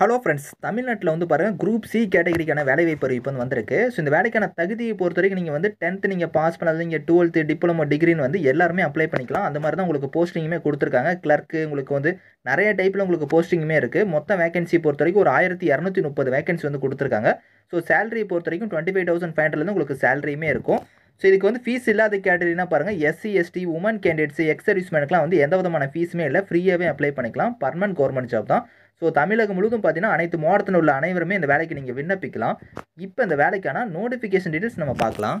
hello friends தமிழ்நாட்டில் வந்து பாருங்கள் குரூப் சி கேட்டகரிக்கான வேலைவாய்ப்பு அறிவிப்பு வந்து வந்திருக்கு ஸோ இந்த வேலைக்கான தகுதியை பொறுத்த வரைக்கும் நீங்கள் வந்து டென்த்து நீங்கள் பாஸ் பண்ணாத நீங்கள் டுவெல்த்து டிப்ளமோ டிகிரின்னு வந்து எல்லாருமே அப்ளை பண்ணிக்கலாம் அந்த மாதிரி தான் உங்களுக்கு போஸ்டிங்குமே கொடுத்துருக்காங்க கிளர்க்கு உங்களுக்கு வந்து நிறைய டைப்பில் உங்களுக்கு போஸ்டிங்குமே இருக்குது மொத்த வேகன்சி பொறுத்த வரைக்கும் ஒரு ஆயிரத்தி இரநூத்தி முப்பது வேகன்சி வந்து கொடுத்துருக்காங்க ஸோ சேலரி பொறுத்த வரைக்கும் டுவெண்ட்டி ஃபைவ் தௌசண்ட் ஃபைவ் ஹண்ட்ரட்லேருந்து உங்களுக்கு சேலரியுமே இருக்கும் ஸோ இதுக்கு வந்து ஃபீஸ் இல்லாத கேட்டகரினா பாருங்கள் SC ST women candidates ex சர்வீஸ்மேனுக்குலாம் வந்து எந்த விதமான ஃபீஸுமே இல்லை ஃப்ரீயாகவே அப்ளை பண்ணிக்கலாம் பர்மனன்ட் கவர்மெண்ட் ஜாப் தான் ஸோ தமிழகம் முழுக்கும் பார்த்தீங்கன்னா அனைத்து மாவட்டத்தில் உள்ள அனைவருமே இந்த வேலைக்கு நீங்கள் விண்ணப்பிக்கலாம் இப்போ இந்த வேலைக்கான நோட்டிஃபிகேஷன் டீட்டெயில்ஸ் நம்ம பார்க்கலாம்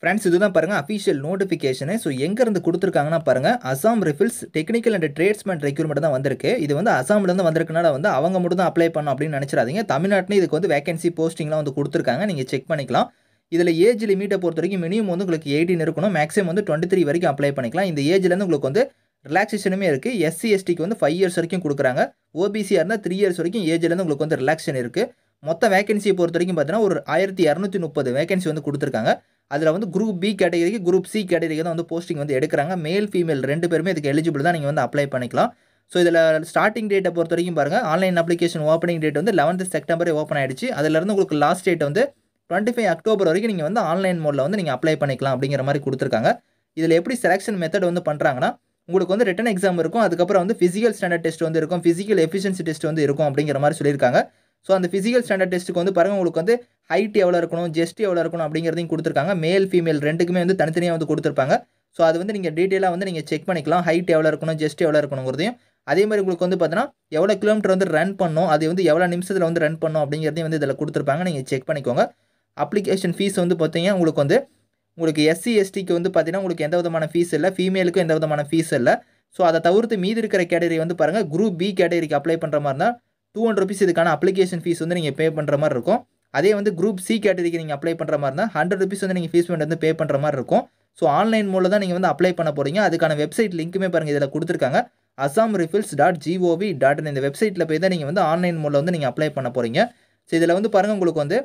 ஃப்ரெண்ட்ஸ் இதுதான் பாருங்கள் அஃபிஷியல் நோட்டிஃபிகேஷனு ஸோ எங்கேருந்து கொடுத்துருக்காங்கன்னா பாருங்கள் Assam rifles technical and tradesmen recruitment தான் வந்திருக்கு இது வந்து அசாம்லேருந்து வந்திருக்கனால வந்து அவங்க மட்டும் தான் அப்ளை பண்ணோம் அப்படின்னு நினச்சிடாதீங்க தமிழ்நாட்டில் இதுக்கு வந்து வேகன்சி போஸ்டிங்லாம் வந்து கொடுத்துருக்காங்க நீங்கள் செக் பண்ணிக்கலாம் இதில் ஏஜ் லிமிட்டை பொறுத்த வரைக்கும் மினிமம் வந்து உங்களுக்கு எயிட்டின் இருக்கணும் மேக்ஸிமம் வந்து டுவெண்ட்டி த்ரீ வரைக்கும் அப்ளை பண்ணிக்கலாம் இந்த ஏஜ்லேருந்து உங்களுக்கு வந்து ரிலாக்ஸேஷனுமே இருக்குது எஸ்சி எஸ்டிக்கு வந்து ஃபைவ் இயர்ஸ் வரைக்கும் கொடுக்குறாங்க ஓபிசியாக இருந்தால் த்ரீ இயர்ஸ் வரைக்கும் ஏஜ்லேருந்து உங்களுக்கு வந்து ரிலாக்ஸேஷன் இருக்குது மொத்த வேகன்சியை பொறுத்த வரைக்கும் பார்த்தீங்கன்னா ஒரு ஆயிரத்தி இரநூத்தி முப்பது வேகன்சி வந்து கொடுத்துருக்காங்க அதில் வந்து குரூப் பி கேட்டகரிக்கு குரூப் சி கேட்டகரிக்கு தான் வந்து போஸ்டிங் வந்து எடுக்கிறாங்க மேல் ஃபீமேல் ரெண்டு பேருமே இதுக்கு எலிஜிபிள் தான் நீங்கள் வந்து அப்ளை பண்ணிக்கலாம் ஸோ இதில் ஸ்டார்டிங் டேட்டை பொறுத்த வரைக்கும் பாருங்கள் ஆன்லைன் அப்ளிகேஷன் ஓப்பனிங் டேட் வந்து லெவன்த் செப்டம்பரே ஓப்பன் ஆகிடுச்சு அதிலிருந்து உங்களுக்கு லாஸ்ட் டேட் வந்து டுவெண்ட்டி ஃபைவ் அக்டோபர் வரைக்கும் நீங்கள் வந்து ஆன்லைன் மோடில் வந்து நீங்கள் அப்ளை பண்ணிக்கலாம் அப்படிங்கிற மாதிரி கொடுத்துருக்காங்க இதில் எப்படி செலெக்ஷன் மெத்தட் வந்து பண்ணுறாங்கன்னா உங்களுக்கு வந்து ரிட்டன் எக்ஸாம் இருக்கும் அதுக்கப்புறம் வந்து ஃபிசிக்கல் ஸ்டாண்டர்ட் டெஸ்ட் வந்து இருக்கும் ஃபிசிக்கல் எஃபிஷியன்சி டெஸ்ட் வந்து இருக்கும் அப்படிங்கிற மாதிரி சொல்லியிருக்காங்க ஸோ அந்த ஃபிசிக்கல் ஸ்டாண்டர்ட் டெஸ்ட்டுக்கு வந்து பாருங்கள் உங்களுக்கு வந்து ஹைட் எவ்வளோ இருக்கணும் ஜெஸ்ட் எவ்வளோ இருக்கணும் அப்படிங்கிறதையும் கொடுத்துருக்காங்க மேல் ஃபீமேல் ரெண்டுக்குமே வந்து தனித்தனியாக வந்து கொடுத்துருப்பாங்க ஸோ அது வந்து நீங்கள் டீட்டெயிலாக வந்து நீங்கள் செக் பண்ணிக்கலாம் ஹைட் எவ்வளோ இருக்கணும் ஜெஸ்ட் எவ்வளோ இருக்கணுங்கிறதையும் அதே மாதிரி உங்களுக்கு வந்து பார்த்தீங்கன்னா எவ்வளோ கிலோமீட்டர் வந்து ரன் பண்ணும் அது வந்து எவ்வளோ நிமிஷத்தில் வந்து ரன் பண்ணும் அப்படிங்கிறதையும் வந்து இதில் கொடுத்துருப்பாங்க நீங்கள் செக் பண்ணிக்கோங்க அப்ளிகேஷன் ஃபீஸ் வந்து பார்த்தீங்கன்னா உங்களுக்கு வந்து உங்களுக்கு எஸ்சி எஸ்டிக்கு வந்து பார்த்தீங்கன்னா உங்களுக்கு எந்த விதமான ஃபீஸ் இல்லை ஃபீமேலுக்கும் எந்த விதமான ஃபீஸ் இல்லை ஸோ அதை தவிர்த்து மீதி இருக்கிற கேட்டகரி வந்து பாருங்கள் குரூப் பி கேட்டகரிக்கு அப்ளை பண்ணுற மாதிரி இருந்தால் டூ ஹண்ட்ரட் ருபீஸ் இதுக்கான அப்ளிகேஷன் ஃபீஸ் வந்து நீங்கள் பே பண்ணுற மாதிரி இருக்கும் அதே வந்து குரூப் சி கேட்டகரிக்கு நீங்கள் அப்ளை பண்ணுற மாதிரி இருந்தால் ஹண்ட்ரட் ருபீஸ் வந்து நீங்கள் ஃபீஸ் வந்து பே பண்ணுற மாதிரி இருக்கும் ஸோ ஆன்லைன் மூலம் தான் நீங்கள் வந்து அப்ளை பண்ண போகிறீங்க அதுக்கான வெப்சைட் லிங்க்குமே பாருங்கள் இதில் கொடுத்துருக்காங்க Assam rifles dot G O V dot இந்த வெப்சைட்டில் போய் தான் நீங்கள் வந்து ஆன்லைன் மூலம் வந்து நீங்கள் அப்ளை பண்ண போகிறீங்க ஸோ இதில் வந்து பாருங்கள் உங்களுக்கு வந்து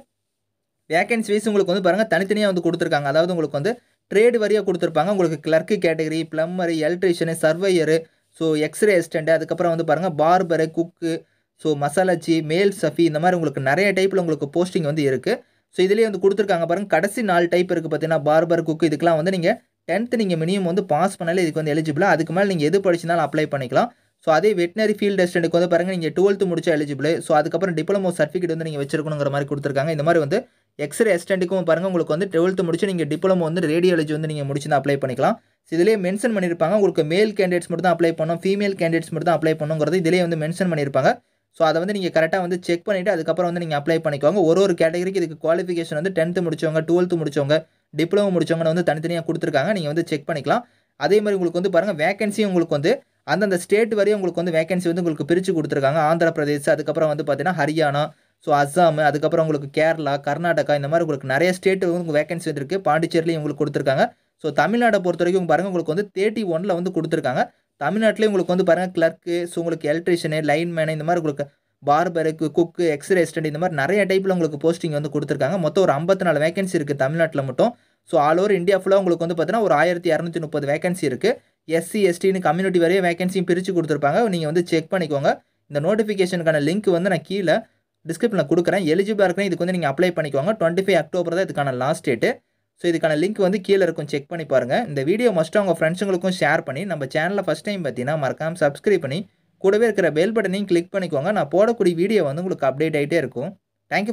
வேகன்ஸ் வைஸ் உங்களுக்கு வந்து பாருங்கள் தனித்தனியாக வந்து கொடுத்துருக்காங்க அதாவது உங்களுக்கு வந்து ட்ரேடு வரியாக கொடுத்துருப்பாங்க உங்களுக்கு clerk category plumber electrician surveyor so x ray assistant அதுக்கப்புறம் வந்து பாருங்கள் பார்பரு குக்கு ஸோ மசாலாச்சி மேல் சஃபி இந்த மாதிரி உங்களுக்கு நிறைய டைப்பில் உங்களுக்கு போஸ்டிங் வந்து இருக்குது ஸோ இதிலே வந்து கொடுத்துருக்காங்க பாருங்கள் கடைசி நாலு டைப் இருக்குது பார்த்தீங்கன்னா பார்பர் குக்கு இதுக்கெலாம் வந்து நீங்கள் டென்த்து நீங்கள் மினிமம் வந்து பாஸ் பண்ணாலே இதுக்கு வந்து எலிஜிபிளாக அதுக்கு மேலே நீங்கள் எது படிச்சுனாலும் அப்ளை பண்ணிக்கலாம் ஸோ அதே வெட்டினரி ஃபீல்டு அசிஸ்டண்ட்டுக்கு வந்து பாருங்கள் நீங்கள் டுவெல்த்து முடிச்சா எலிஜிபிள் ஸோ அதுக்கப்புறம் டிப்ளமோ சர்டிஃபிகேட் வந்து நீங்கள் வச்சிருக்கணுங்கிற மாதிரி கொடுத்துருக்காங்க இந்த மாதிரி வந்து எக்ஸ்ரே அசிஸ்டண்ட்டுக்கும் பாருங்கள் உங்களுக்கு வந்து டுவெல்த்து முடிச்சு நீங்கள் டிப்ளமோ வந்து ரேடியாலஜி வந்து நீங்கள் முடிச்சு அப்ளை பண்ணிக்கலாம் இதிலே மென்ஷன் பண்ணியிருப்பாங்க உங்களுக்கு மேல் கேண்டிடேட்ஸ் மட்டும் தான் அப்ளை பண்ணணும் ஃபீமேல் கேண்டிடேட்ஸ் மட்டும் தான் அப்ளை பண்ணுங்கிறது இதிலே வந்து மென்ஷன் பண்ணியிருப்பாங்க ஸோ அதை வந்து நீங்கள் கரெக்டாக வந்து செக் பண்ணிவிட்டு அதுக்கப்புறம் வந்து நீங்கள் அப்ளை பண்ணிக்கோங்க ஒரு ஒரு கேட்டகரிக்கு இதுக்கு குவாலிஃபிகேஷன் வந்து டென்த்து முடிச்சவங்க டுவெல்த்து முடிச்சவங்க டிப்ளமோ முடிச்சவங்கன்னு வந்து தனித்தனியாக கொடுத்துருக்காங்க நீங்கள் வந்து செக் பண்ணிக்கலாம் அதே மாதிரி உங்களுக்கு வந்து பாருங்கள் வேகன்சி உங்களுக்கு வந்து அந்தந்த ஸ்டேட் வரையும் உங்களுக்கு வந்து வேகன்சி வந்து உங்களுக்கு பிரித்து கொடுத்துருக்காங்க ஆந்திர பிரதேஷ் அதுக்கப்புறம் வந்து பார்த்தீங்கன்னா ஹரியானா ஸோ அஸ்ஸாம் அதுக்கப்புறம் உங்களுக்கு கேரளா கர்நாடகா இந்த மாதிரி உங்களுக்கு நிறைய ஸ்டேட்டு உங்களுக்கு வேகன்சி வந்துருக்கு பாண்டிச்சேரிலையும் உங்களுக்கு கொடுத்துருக்காங்க ஸோ தமிழ்நாடை பொறுத்த வரைக்கும் பாருங்கள் உங்களுக்கு வந்து தேர்ட்டி ஒனில் வந்து கொடுத்துருக்காங்க தமிழ்நாட்டிலே உங்களுக்கு வந்து பாருங்கள் கிளர்க்கு ஸோ உங்களுக்கு எலக்ட்ரிஷியனு லைன்மேனு இந்த மாதிரி உங்களுக்கு பார்பருக்கு குக்கு எக்ஸ்ரே எஸ்டன் இந்த மாதிரி நிறைய டைப்பில் உங்களுக்கு போஸ்டிங் வந்து கொடுத்துருக்காங்க மொத்தம் ஒரு ஐம்பத்தி நாலு வேகன்சி இருக்குது தமிழ்நாட்டில் மட்டும் ஸோ ஆல் ஓவர் இந்தியா ஃபுல்லாக உங்களுக்கு வந்து பார்த்தீங்கன்னா ஒரு ஆயிரத்தி இரநூத்தி முப்பது வேகன்சி இருக்குது எஸ்சி எஸ்டின்னு கம்யூனிட்டி வரைய வேகன்சியும் பிரித்து கொடுத்துருப்பாங்க நீங்கள் வந்து செக் பண்ணிக்கோங்க இந்த நோட்டிஃபிகேஷனுக்கான லிங்க் வந்து நான் கீழே டிஸ்கிரிப்ஷனில் கொடுக்குறேன் எலிஜிபிளாக இருக்கிறேன் இதுக்கு வந்து நீங்கள் அப்ளை பண்ணிக்கோங்க டுவெண்ட்டி ஃபைவ் அக்டோபர் தான் இதுக்கான லாஸ்ட் டேட்டு ஸோ இதுக்கான லிங்க் வந்து கீழே இருக்கும் செக் பண்ணி பாருங்கள் இந்த வீடியோ மஸ்ட்டு அவங்க ஃப்ரெண்ட்ஸுங்களுக்கும் ஷேர் பண்ணி நம்ம சேனலில் ஃபஸ்ட் டைம் பார்த்தீங்கன்னா மறக்காமல் சப்ஸ்கிரைப் பண்ணி கூடவே இருக்கிற பெல் பட்டனையும் கிளிக் பண்ணிக்கோங்க நான் போடக்கூடிய வீடியோ வந்து உங்களுக்கு அப்டேட் ஆகிட்டே இருக்கும் தேங்க்யூ